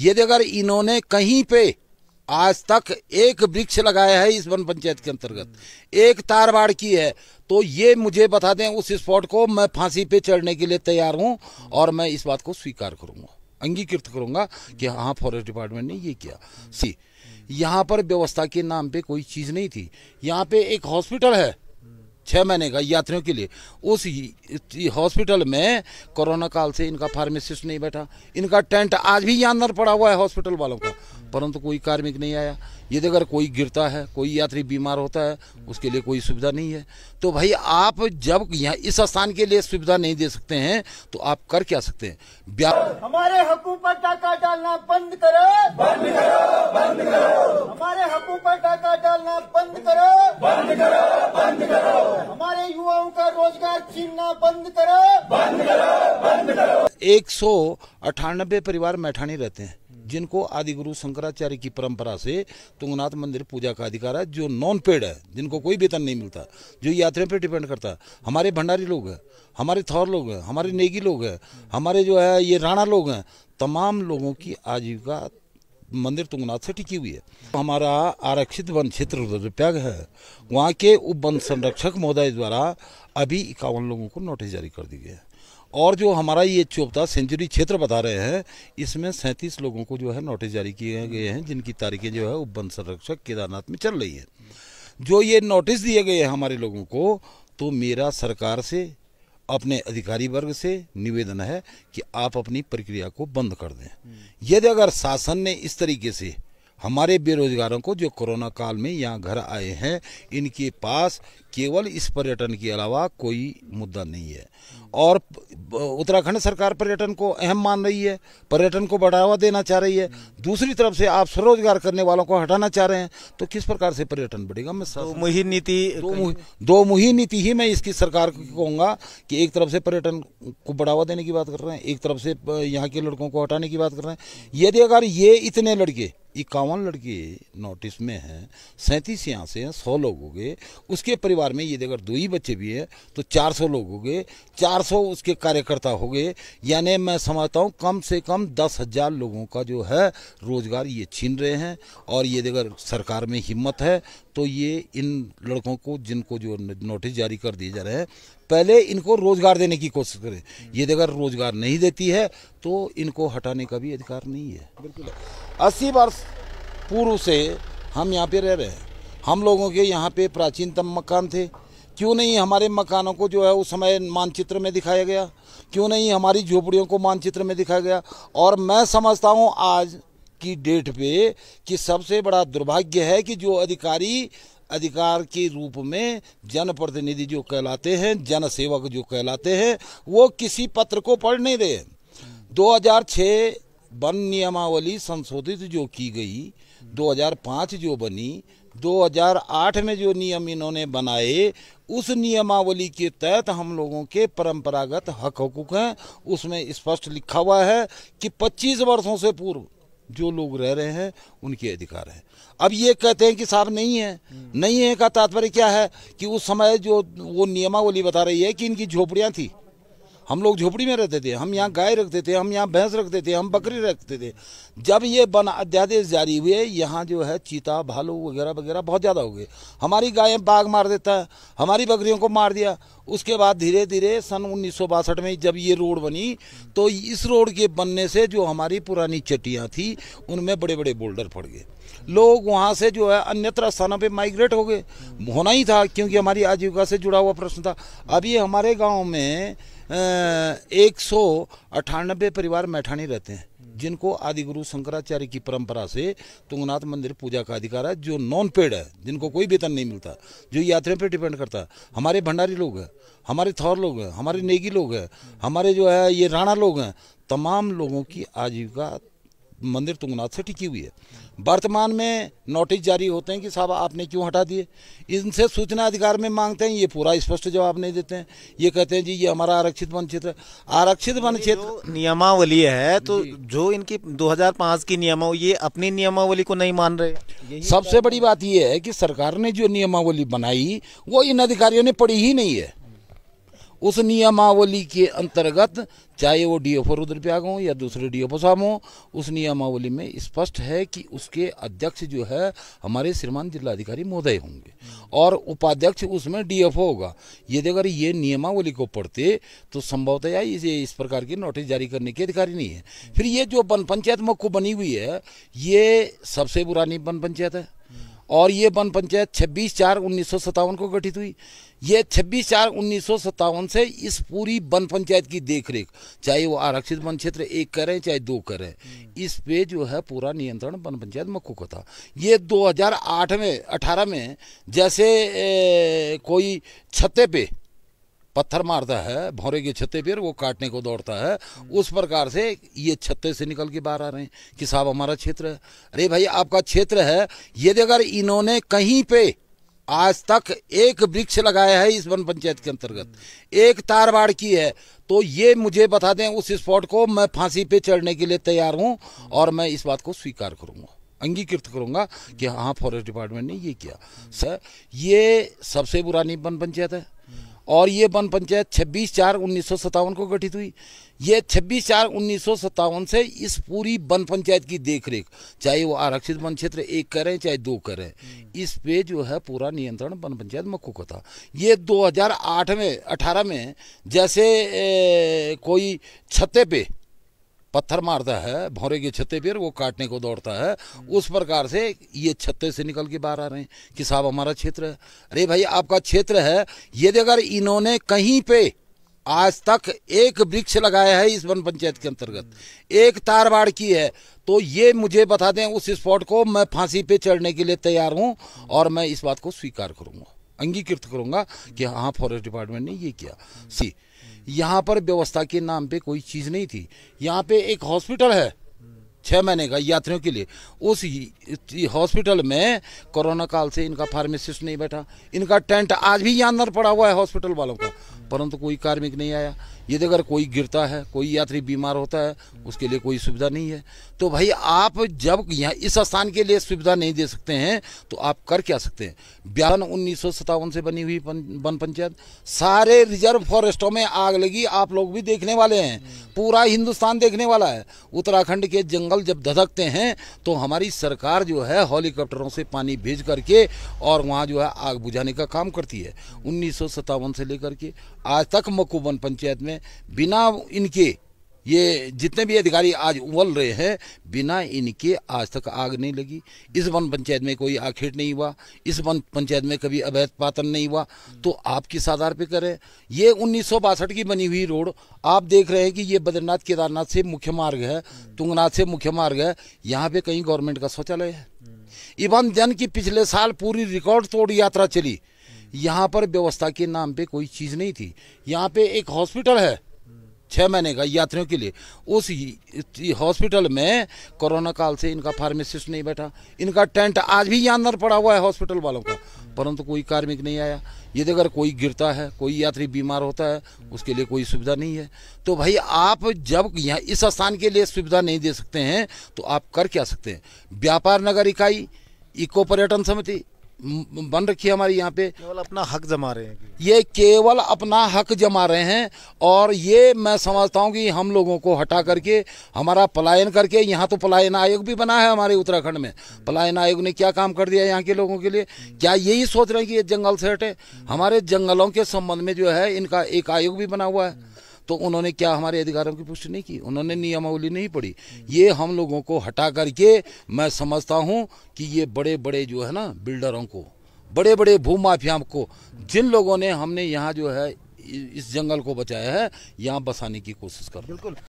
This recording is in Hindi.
यदि अगर इन्होंने कहीं पे आज तक एक वृक्ष लगाया है इस वन पंचायत के अंतर्गत एक तारवाड़ की है तो ये मुझे बता दें उस स्पॉट को मैं फांसी पे चढ़ने के लिए तैयार हूँ और मैं इस बात को स्वीकार करूँगा अंगीकृत करूँगा कि हाँ फॉरेस्ट डिपार्टमेंट ने ये किया सी यहाँ पर व्यवस्था के नाम पे कोई चीज़ नहीं थी यहाँ पे एक हॉस्पिटल है छः महीने का यात्रियों के लिए उस हॉस्पिटल में कोरोना काल से इनका फार्मेसिस्ट नहीं बैठा इनका टेंट आज भी यहाँ अंदर पड़ा हुआ है हॉस्पिटल वालों का परंतु कोई कार्मिक नहीं आया यदि अगर कोई गिरता है कोई यात्री बीमार होता है उसके लिए कोई सुविधा नहीं है तो भाई आप जब यहाँ इस स्थान के लिए सुविधा नहीं दे सकते हैं तो आप कर क्या सकते हैं हमारे हकों पर टाका डालना बंद करो बंद करो बंद करो हमारे हकों पर टाका डालना बंद करो बंद करो बंद करो लोगों का रोजगार छीनना बंद करो बंद करो बंद करो एक सौ अठानबे परिवार मैठानी रहते हैं जिनको आदि गुरु शंकराचार्य की परंपरा से तुंगनाथ मंदिर पूजा का अधिकार है जो नॉन पेड है जिनको कोई वेतन नहीं मिलता जो यात्रियों पर डिपेंड करता है हमारे भंडारी लोग हैं हमारे थौर लोग हैं हमारे नेगी लोग हैं हमारे जो है ये राणा लोग हैं तमाम लोगों की आजीविका मंदिर तुंगनाथ तो से टिकी हुई है हमारा आरक्षित वन क्षेत्र रुद्रप्रयाग है वहाँ के उप वन संरक्षक महोदय द्वारा अभी इक्यावन लोगों को नोटिस जारी कर दी गई है और जो हमारा ये चौपता सेंचुरी क्षेत्र बता रहे हैं इसमें सैंतीस लोगों को जो है नोटिस जारी किए गए हैं जिनकी तारीखें जो है उप वन संरक्षक केदारनाथ में चल रही है जो ये नोटिस दिए गए हैं हमारे लोगों को तो मेरा सरकार से अपने अधिकारी वर्ग से निवेदन है कि आप अपनी प्रक्रिया को बंद कर दें यदि अगर शासन ने इस तरीके से हमारे बेरोजगारों को जो कोरोना काल में यहाँ घर आए हैं इनके पास केवल इस पर्यटन के अलावा कोई मुद्दा नहीं है और उत्तराखंड सरकार पर्यटन को अहम मान रही है पर्यटन को बढ़ावा देना चाह रही है दूसरी तरफ से आप स्वरोजगार करने वालों को हटाना चाह रहे हैं तो किस प्रकार से पर्यटन बढ़ेगा मैं दो मुही नीति दो, मुही, दो मुही नीति ही मैं इसकी सरकार को कहूँगा कि एक तरफ से पर्यटन को बढ़ावा देने की बात कर रहे हैं एक तरफ से यहाँ के लड़कों को हटाने की बात कर रहे हैं यदि अगर ये इतने लड़के इक्यावन लड़के नोटिस में हैं सैंतीस यहाँ से हैं सौ लोगों के उसके परिवार परिवार में यदि अगर दो ही बच्चे भी हैं तो 400 लोग हो गए चार उसके कार्यकर्ता हो गए यानी मैं समझता हूँ कम से कम दस हज़ार लोगों का जो है रोज़गार ये छीन रहे हैं और यदि अगर सरकार में हिम्मत है तो ये इन लड़कों को जिनको जो नोटिस जारी कर दिए जा रहे हैं पहले इनको रोज़गार देने की कोशिश करें यदि अगर रोज़गार नहीं देती है तो इनको हटाने का भी अधिकार नहीं है बिल्कुल अस्सी वर्ष पूर्व से हम यहाँ पे रह रहे हैं हम लोगों के यहाँ पे प्राचीनतम मकान थे क्यों नहीं हमारे मकानों को जो है उस समय मानचित्र में दिखाया गया क्यों नहीं हमारी झोपड़ियों को मानचित्र में दिखाया गया और मैं समझता हूँ आज की डेट पे कि सबसे बड़ा दुर्भाग्य है कि जो अधिकारी अधिकार के रूप में जनप्रतिनिधि जो कहलाते हैं जनसेवक जो कहलाते हैं वो किसी पत्र को पढ़ नहीं रहे 2006 वन नियमावली संशोधित जो की गई 2005 जो बनी 2008 में जो नियम इन्होंने बनाए उस नियमावली के तहत हम लोगों के परंपरागत हक हकूक हैं उसमें स्पष्ट लिखा हुआ है कि 25 वर्षों से पूर्व जो लोग रह रहे हैं उनके अधिकार हैं अब ये कहते हैं कि साहब नहीं है नहीं है का तात्पर्य क्या है कि उस समय जो वो नियमावली बता रही है कि इनकी झोपड़ियाँ थी हम लोग झोपड़ी में रहते थे हम यहाँ गाय रखते थे हम यहाँ भैंस रखते थे हम बकरी रखते थे जब ये बन अध्यादेश जारी हुए यहाँ जो है चीता भालू वगैरह वगैरह बहुत ज़्यादा हो गए हमारी गायें बाघ मार देता है हमारी बकरियों को मार दिया उसके बाद धीरे धीरे सन उन्नीस में जब ये रोड बनी तो इस रोड के बनने से जो हमारी पुरानी चटियाँ थी उनमें बड़े बड़े बोल्डर पड़ गए लोग वहाँ से जो है अन्यत्र स्थानों पे माइग्रेट हो गए होना ही था क्योंकि हमारी आजीविका से जुड़ा हुआ प्रश्न था अभी हमारे गांव में एक सौ अठानबे परिवार मैठानी रहते हैं जिनको आदि गुरु शंकराचार्य की परंपरा से तुंगनाथ मंदिर पूजा का अधिकार है जो नॉन पेड है जिनको कोई वेतन नहीं मिलता जो यात्रियों पर डिपेंड करता है हमारे भंडारी लोग हैं हमारे थौर लोग हैं हमारे नेगी लोग हैं हमारे जो है ये राणा लोग हैं तमाम लोगों की आजीविका मंदिर तुंगनाथ से टिकी हुई है वर्तमान में नोटिस जारी होते हैं कि साहब आपने क्यों हटा दिए इनसे सूचना अधिकार में मांगते हैं ये पूरा स्पष्ट जवाब नहीं देते हैं ये कहते हैं जी ये हमारा आरक्षित वन क्षेत्र आरक्षित वन क्षेत्र नियमावली है तो जो इनकी 2005 की नियमावली ये अपनी नियमावली को नहीं मान रहे सबसे बड़ी बात यह है कि सरकार ने जो नियमावली बनाई वो इन अधिकारियों ने पढ़ी ही नहीं है उस नियमावली के अंतर्गत चाहे वो डी एफ ओ रुद्रप्रयाग हों या दूसरे डी एफ ओ साहब हों उस नियमावली में स्पष्ट है कि उसके अध्यक्ष जो है हमारे श्रीमान जिलाधिकारी महोदय होंगे और उपाध्यक्ष उसमें डी एफ ओ होगा यदि अगर ये नियमावली को पढ़ते तो संभवतया इसे इस प्रकार की नोटिस जारी करने के अधिकारी नहीं है फिर ये जो वन पंचायत मुख्य बनी हुई है ये सबसे पुरानी वन पंचायत है और ये वन पंचायत 26 चार उन्नीस को गठित हुई ये 26 चार उन्नीस से इस पूरी वन पंचायत की देखरेख चाहे वो आरक्षित वन क्षेत्र एक करें चाहे दो करें हम्म। इस पे जो है पूरा नियंत्रण वन पंचायत मक्कू का था ये 2008 में 18 में जैसे ए, कोई छते पे पत्थर मारता है भौरे के छत्ते पर वो काटने को दौड़ता है उस प्रकार से ये छत्ते से निकल के बाहर आ रहे हैं कि साहब हमारा क्षेत्र है अरे भाई आपका क्षेत्र है यदि अगर इन्होंने कहीं पे आज तक एक वृक्ष लगाया है इस वन पंचायत के अंतर्गत एक तारवाड़ की है तो ये मुझे बता दें उस स्पॉट को मैं फांसी पे चढ़ने के लिए तैयार हूँ और मैं इस बात को स्वीकार करूँगा अंगीकृत करूँगा कि हाँ फॉरेस्ट डिपार्टमेंट ने ये किया सर ये सबसे पुरानी वन पंचायत है और ये वन पंचायत 26 चार उन्नीस को गठित हुई ये 26 चार उन्नीस से इस पूरी वन पंचायत की देखरेख चाहे वो आरक्षित वन क्षेत्र एक करें चाहे दो करें हम्म। इस पे जो है पूरा नियंत्रण वन पंचायत मक्कू का था ये 2008 में 18 में जैसे ए, कोई छते पे पत्थर मारता है भौरे के छत्ते पर वो काटने को दौड़ता है उस प्रकार से ये छत्ते से निकल के बाहर आ रहे हैं कि साहब हमारा क्षेत्र है अरे भाई आपका क्षेत्र है यदि अगर इन्होंने कहीं पे आज तक एक वृक्ष लगाया है इस वन पंचायत के अंतर्गत एक बाड़ की है तो ये मुझे बता दें उस स्पॉट को मैं फांसी पे चढ़ने के लिए तैयार हूँ और मैं इस बात को स्वीकार करूँगा अंगीकृत करूँगा कि हाँ फॉरेस्ट डिपार्टमेंट ने ये किया सी यहाँ पर व्यवस्था के नाम पे कोई चीज़ नहीं थी यहाँ पे एक हॉस्पिटल है छह महीने का यात्रियों के लिए उस हॉस्पिटल में कोरोना काल से इनका फार्मेसिस्ट नहीं बैठा इनका टेंट आज भी यहाँ अंदर पड़ा हुआ है हॉस्पिटल वालों का परंतु कोई कार्मिक नहीं आया यदि अगर कोई गिरता है कोई यात्री बीमार होता है उसके लिए कोई सुविधा नहीं है तो भाई आप जब यहाँ इस स्थान के लिए सुविधा नहीं दे सकते हैं तो आप कर क्या सकते हैं बयान उन्नीस से बनी हुई वन पंचायत सारे रिजर्व फॉरेस्टों में आग लगी आप लोग भी देखने वाले हैं पूरा हिंदुस्तान देखने वाला है उत्तराखंड के जंगल जब धधकते हैं तो हमारी सरकार जो है हेलीकॉप्टरों से पानी भेज करके और वहाँ जो है आग बुझाने का काम करती है उन्नीस से लेकर के आज तक मक्कू वन पंचायत में बिना इनके ये जितने भी अधिकारी आज उबल रहे हैं बिना इनके आज तक आग नहीं लगी इस वन पंचायत में कोई आखेट नहीं हुआ इस वन पंचायत में कभी अवैध पातन नहीं हुआ तो आप किस आधार पे करें ये उन्नीस की बनी हुई रोड आप देख रहे हैं कि ये बद्रीनाथ केदारनाथ से मुख्य मार्ग है तुंगनाथ से मुख्य मार्ग है यहाँ पे कहीं गवर्नमेंट का शौचालय है इवन जन की पिछले साल पूरी रिकॉर्ड तोड़ यात्रा चली यहाँ पर व्यवस्था के नाम पे कोई चीज़ नहीं थी यहाँ पे एक हॉस्पिटल है छह महीने का यात्रियों के लिए उस हॉस्पिटल में कोरोना काल से इनका फार्मेसिस्ट नहीं बैठा इनका टेंट आज भी यहाँ अंदर पड़ा हुआ है हॉस्पिटल वालों का परंतु कोई कार्मिक नहीं आया यदि अगर कोई गिरता है कोई यात्री बीमार होता है उसके लिए कोई सुविधा नहीं है तो भाई आप जब यहाँ इस स्थान के लिए सुविधा नहीं दे सकते हैं तो आप कर क्या सकते हैं व्यापार नगर इकाई इको पर्यटन समिति बन रखी है हमारी यहाँ पे केवल अपना हक जमा रहे हैं ये केवल अपना हक जमा रहे हैं और ये मैं समझता हूँ कि हम लोगों को हटा करके हमारा पलायन करके यहाँ तो पलायन आयोग भी बना है हमारे उत्तराखंड में पलायन आयोग ने क्या काम कर दिया यहाँ के लोगों के लिए क्या यही सोच रहे हैं कि ये जंगल से हटे हमारे जंगलों के संबंध में जो है इनका एक आयोग भी बना हुआ है तो उन्होंने क्या हमारे अधिकारों की पुष्टि नहीं की उन्होंने नियमावली नहीं पढ़ी ये हम लोगों को हटा करके मैं समझता हूँ कि ये बड़े बड़े जो है ना बिल्डरों को बड़े बड़े भूमाफियाओं को जिन लोगों ने हमने यहाँ जो है इस जंगल को बचाया है यहाँ बसाने की कोशिश कर बिल्कुल